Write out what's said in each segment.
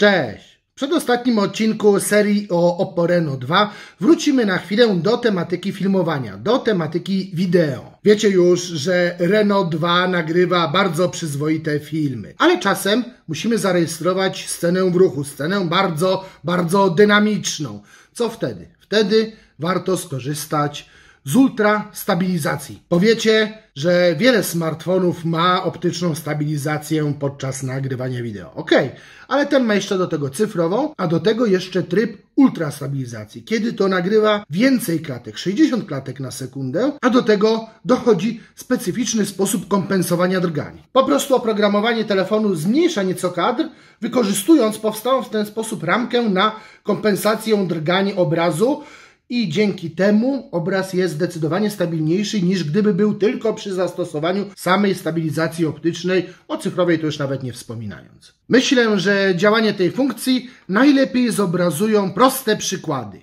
Cześć! W przedostatnim odcinku serii o Oppo Reno 2 wrócimy na chwilę do tematyki filmowania, do tematyki wideo. Wiecie już, że Reno 2 nagrywa bardzo przyzwoite filmy, ale czasem musimy zarejestrować scenę w ruchu, scenę bardzo, bardzo dynamiczną. Co wtedy? Wtedy warto skorzystać z ultra stabilizacji. Powiecie, że wiele smartfonów ma optyczną stabilizację podczas nagrywania wideo. Ok, ale ten ma jeszcze do tego cyfrową, a do tego jeszcze tryb ultra stabilizacji, kiedy to nagrywa więcej klatek, 60 klatek na sekundę, a do tego dochodzi specyficzny sposób kompensowania drgania. Po prostu oprogramowanie telefonu zmniejsza nieco kadr, wykorzystując powstałą w ten sposób ramkę na kompensację drgani obrazu, i dzięki temu obraz jest zdecydowanie stabilniejszy niż gdyby był tylko przy zastosowaniu samej stabilizacji optycznej, o cyfrowej to już nawet nie wspominając. Myślę, że działanie tej funkcji najlepiej zobrazują proste przykłady.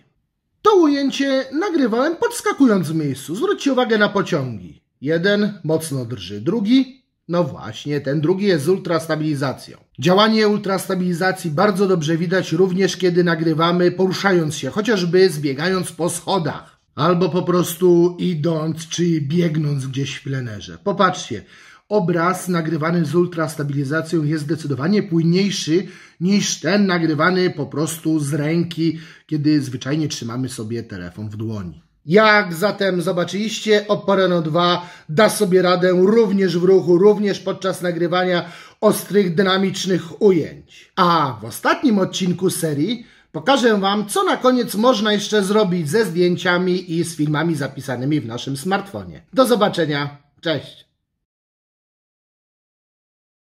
To ujęcie nagrywałem podskakując w miejscu. Zwróćcie uwagę na pociągi. Jeden mocno drży, drugi no właśnie, ten drugi jest z ultrastabilizacją. Działanie ultrastabilizacji bardzo dobrze widać również kiedy nagrywamy poruszając się, chociażby zbiegając po schodach. Albo po prostu idąc czy biegnąc gdzieś w plenerze. Popatrzcie, obraz nagrywany z ultrastabilizacją jest zdecydowanie płynniejszy niż ten nagrywany po prostu z ręki, kiedy zwyczajnie trzymamy sobie telefon w dłoni. Jak zatem zobaczyliście, Oporeno 2 da sobie radę również w ruchu, również podczas nagrywania ostrych, dynamicznych ujęć. A w ostatnim odcinku serii pokażę Wam, co na koniec można jeszcze zrobić ze zdjęciami i z filmami zapisanymi w naszym smartfonie. Do zobaczenia, cześć!